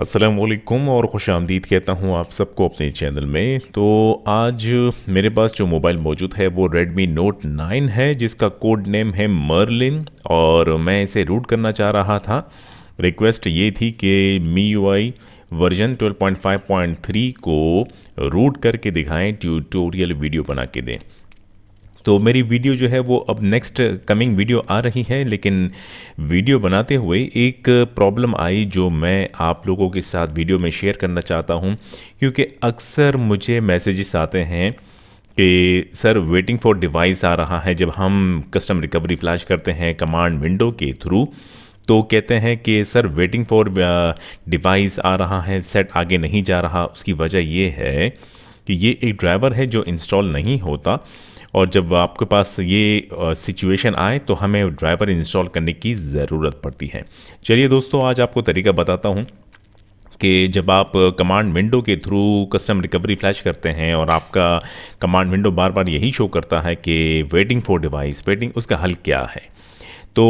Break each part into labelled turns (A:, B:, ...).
A: असलकुम और खुश आमदीद कहता हूँ आप सबको अपने चैनल में तो आज मेरे पास जो मोबाइल मौजूद है वो Redmi Note 9 है जिसका कोड नेम है Merlin और मैं इसे रूट करना चाह रहा था रिक्वेस्ट ये थी कि मी यू आई वर्जन 12.5.3 को रूट करके दिखाएं ट्यूटोरियल वीडियो बना के दें तो मेरी वीडियो जो है वो अब नेक्स्ट कमिंग वीडियो आ रही है लेकिन वीडियो बनाते हुए एक प्रॉब्लम आई जो मैं आप लोगों के साथ वीडियो में शेयर करना चाहता हूँ क्योंकि अक्सर मुझे मैसेजेस आते हैं कि सर वेटिंग फॉर डिवाइस आ रहा है जब हम कस्टम रिकवरी फ्लैश करते हैं कमांड विंडो के थ्रू तो कहते हैं कि सर वेटिंग फॉर डिवाइस आ रहा है सेट आगे नहीं जा रहा उसकी वजह ये है कि ये एक ड्राइवर है जो इंस्टॉल नहीं होता और जब आपके पास ये सिचुएशन आए तो हमें ड्राइवर इंस्टॉल करने की ज़रूरत पड़ती है चलिए दोस्तों आज आपको तरीका बताता हूँ कि जब आप कमांड विंडो के थ्रू कस्टम रिकवरी फ्लैश करते हैं और आपका कमांड विंडो बार बार यही शो करता है कि वेटिंग फॉर डिवाइस वेटिंग उसका हल क्या है तो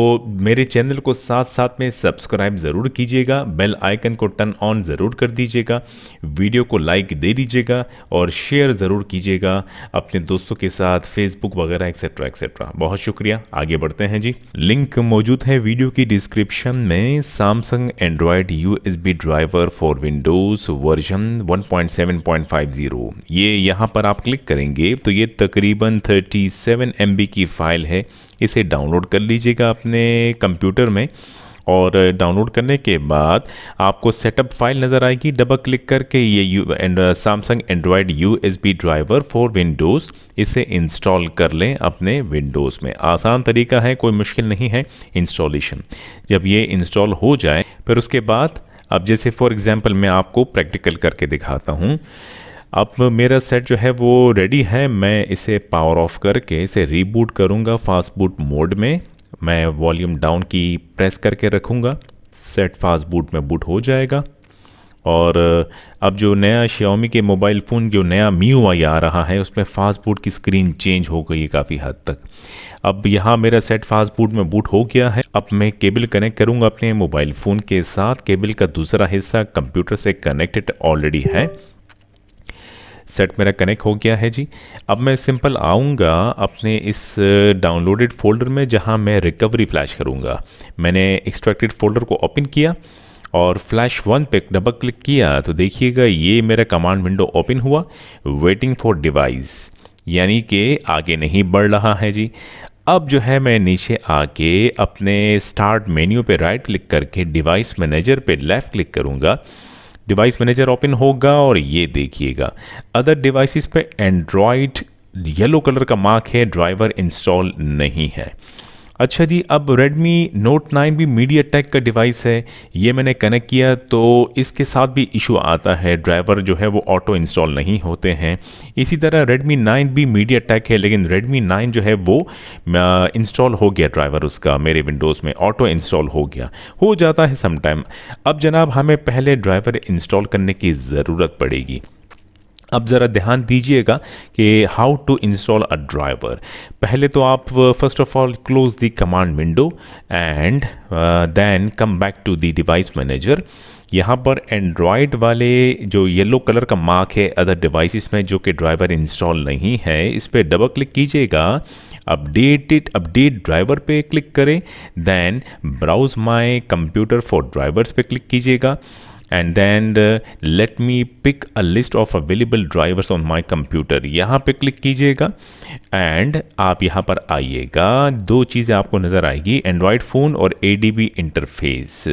A: मेरे चैनल को साथ साथ में सब्सक्राइब ज़रूर कीजिएगा बेल आइकन को टर्न ऑन ज़रूर कर दीजिएगा वीडियो को लाइक दे दीजिएगा और शेयर ज़रूर कीजिएगा अपने दोस्तों के साथ फेसबुक वगैरह एक्सेट्रा एक्सेट्रा बहुत शुक्रिया आगे बढ़ते हैं जी लिंक मौजूद है वीडियो की डिस्क्रिप्शन में Samsung Android U driver for Windows version one ये यहाँ पर आप क्लिक करेंगे तो ये तकरीबन थर्टी सेवन की फाइल है इसे डाउनलोड कर लीजिएगा अपने कंप्यूटर में और डाउनलोड करने के बाद आपको सेटअप फाइल नज़र आएगी डबल क्लिक करके ये U and Samsung Android U driver for Windows इसे इंस्टॉल कर लें अपने विंडोज़ में आसान तरीका है कोई मुश्किल नहीं है इंस्टॉलेशन जब ये इंस्टॉल हो जाए फिर उसके बाद अब जैसे फॉर एग्ज़ाम्पल मैं आपको प्रैक्टिकल करके दिखाता हूँ अब मेरा सेट जो है वो रेडी है मैं इसे पावर ऑफ करके इसे रीबूट करूँगा फास्ट बूट मोड में मैं वॉल्यूम डाउन की प्रेस करके रखूँगा सेट फास्ट बूट में बूट हो जाएगा और uh, अब जो नया Xiaomi के मोबाइल फ़ोन जो नया मी आई आ रहा है उसमें फास्ट बूट की स्क्रीन चेंज हो गई है काफ़ी हद तक अब यहाँ मेरा सेट फास्ट बूट में बूट हो गया है अब मैं केबल कनेक्ट करूँगा अपने मोबाइल फ़ोन के साथ केबल का दूसरा हिस्सा कंप्यूटर से कनेक्टेड ऑलरेडी है सेट मेरा कनेक्ट हो गया है जी अब मैं सिंपल आऊँगा अपने इस डाउनलोडेड फोल्डर में जहाँ मैं रिकवरी फ्लैश करूँगा मैंने एक्सट्रैक्टेड फोल्डर को ओपन किया और फ्लैश वन पे डबल क्लिक किया तो देखिएगा ये मेरा कमांड विंडो ओपन हुआ वेटिंग फॉर डिवाइस यानी कि आगे नहीं बढ़ रहा है जी अब जो है मैं नीचे आके अपने स्टार्ट मेन्यू पे राइट क्लिक करके डिवाइस मैनेजर पे लेफ़्ट क्लिक करूँगा डिवाइस मैनेजर ओपन होगा और ये देखिएगा अदर डिवाइसेस पे एंड्रॉयड येलो कलर का मार्क है ड्राइवर इंस्टॉल नहीं है अच्छा जी अब Redmi Note 9 भी मीडिया टेक का डिवाइस है ये मैंने कनेक्ट किया तो इसके साथ भी इशू आता है ड्राइवर जो है वो ऑटो इंस्टॉल नहीं होते हैं इसी तरह Redmi 9 भी मीडिया टेक है लेकिन Redmi 9 जो है वो इंस्टॉल हो गया ड्राइवर उसका मेरे विंडोज़ में ऑटो इंस्टॉल हो गया हो जाता है समटाइम अब जनाब हमें पहले ड्राइवर इंस्टॉल करने की ज़रूरत पड़ेगी अब ज़रा ध्यान दीजिएगा कि how to install a driver पहले तो आप first of all close the command window and then come back to the device manager यहाँ पर एंड्रॉयड वाले जो येलो कलर का मार्क है अदर डिवाइसेस में जो कि ड्राइवर इंस्टॉल नहीं है इस पर डबल क्लिक कीजिएगा अपडेटेड अपडेट ड्राइवर पे क्लिक करें then browse my computer for drivers पे क्लिक कीजिएगा and then let me pick a list of available drivers on my computer यहाँ पे क्लिक कीजिएगा एंड आप यहाँ पर आइएगा दो चीज़ें आपको नज़र आएगी एंड्रॉयड फ़ोन और ए डी बी इंटरफेस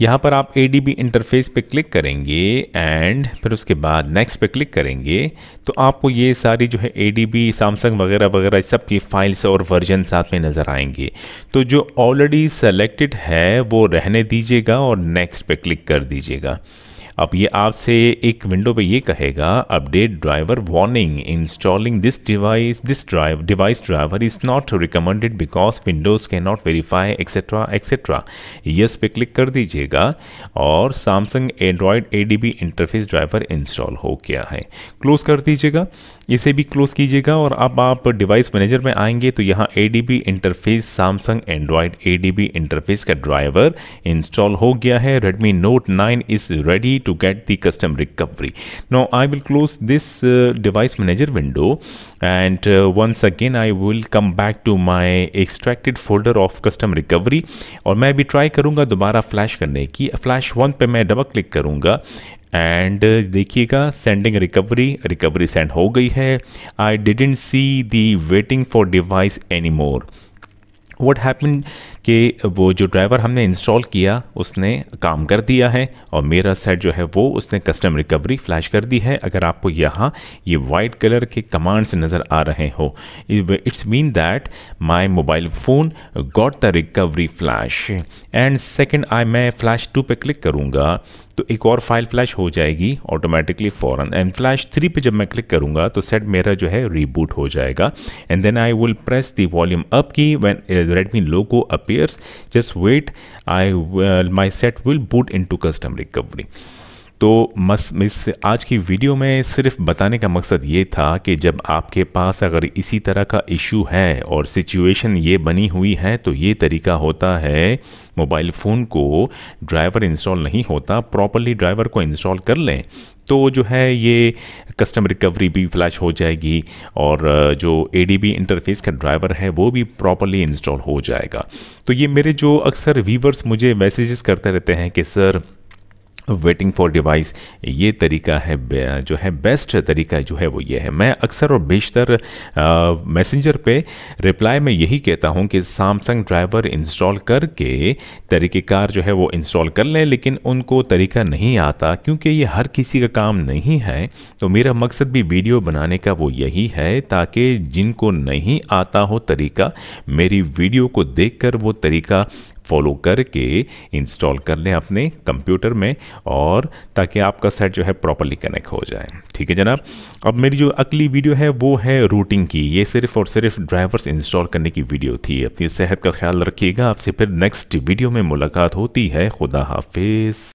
A: यहाँ पर आप ए इंटरफेस पे क्लिक करेंगे एंड फिर उसके बाद नेक्स्ट पे क्लिक करेंगे तो आपको ये सारी जो है ए डी सैमसंग वगैरह वगैरह सब की फाइल्स और वर्जन साथ में नज़र आएंगे तो जो ऑलरेडी सेलेक्टेड है वो रहने दीजिएगा और नेक्स्ट पे क्लिक कर दीजिएगा अब ये आपसे एक विंडो पे ये कहेगा update driver warning installing this device this drive device driver is not recommended because Windows can not verify etcetera etcetera yes पे क्लिक कर दीजिएगा और Samsung Android A interface driver install हो गया है क्लोज कर दीजिएगा इसे भी क्लोज कीजिएगा और अब आप डिवाइस मैनेजर में आएंगे तो यहाँ A interface Samsung Android A interface का ड्राइवर इंस्टॉल हो गया है Redmi Note nine is ready to get the custom recovery. Now I will close this uh, device manager window and uh, once again I will come back to my extracted folder of custom recovery or maybe try karunga dobara flash karne ki flash one pe main double click karunga करूँगा and देखिएगा sending recovery recovery send हो गई है I didn't see the waiting for device any more what happen कि वो जो driver हमने install किया उसने काम कर दिया है और मेरा सेट जो है वो उसने कस्टम रिकवरी फ्लैश कर दी है अगर आपको यहाँ ये वाइट कलर के कमांड्स नज़र आ रहे हो it's mean that my mobile phone got the recovery flash and second I मैं फ्लैश टू पे क्लिक करूँगा तो एक और फाइल फ्लैश हो जाएगी ऑटोमेटिकली फ़ौर एंड फ्लैश थ्री पे जब मैं क्लिक करूँगा तो सेट मेरा जो है रीबूट हो जाएगा and then I will press the volume up key when Redmi को appear years just wait i will, uh, my set will boot into custom recovery तो मस मिस आज की वीडियो में सिर्फ बताने का मकसद ये था कि जब आपके पास अगर इसी तरह का इशू है और सिचुएशन ये बनी हुई है तो ये तरीका होता है मोबाइल फ़ोन को ड्राइवर इंस्टॉल नहीं होता प्रॉपरली ड्राइवर को इंस्टॉल कर लें तो जो है ये कस्टम रिकवरी भी फ्लैश हो जाएगी और जो ए इंटरफेस का ड्राइवर है वो भी प्रॉपरली इंस्टॉल हो जाएगा तो ये मेरे जो अक्सर व्यूवर्स मुझे मैसेजेस करते रहते हैं कि सर वेटिंग फॉर डिवाइस ये तरीका है जो है बेस्ट तरीका जो है वो ये है मैं अक्सर और बेशतर मैसेंजर पे रिप्लाई में यही कहता हूँ कि सैमसंग ड्राइवर इंस्टॉल करके तरीक़ेकार जो है वो इंस्टॉल कर लें लेकिन उनको तरीका नहीं आता क्योंकि ये हर किसी का काम नहीं है तो मेरा मकसद भी वीडियो बनाने का वो यही है ताकि जिनको नहीं आता हो तरीका मेरी वीडियो को देख कर वो तरीका फॉलो करके इंस्टॉल कर लें अपने कंप्यूटर में और ताकि आपका सेट जो है प्रॉपरली कनेक्ट हो जाए ठीक है जनाब अब मेरी जो अगली वीडियो है वो है रूटिंग की ये सिर्फ और सिर्फ ड्राइवर्स इंस्टॉल करने की वीडियो थी अपनी सेहत का ख्याल रखिएगा आपसे फिर नेक्स्ट वीडियो में मुलाकात होती है खुदा हाफिज़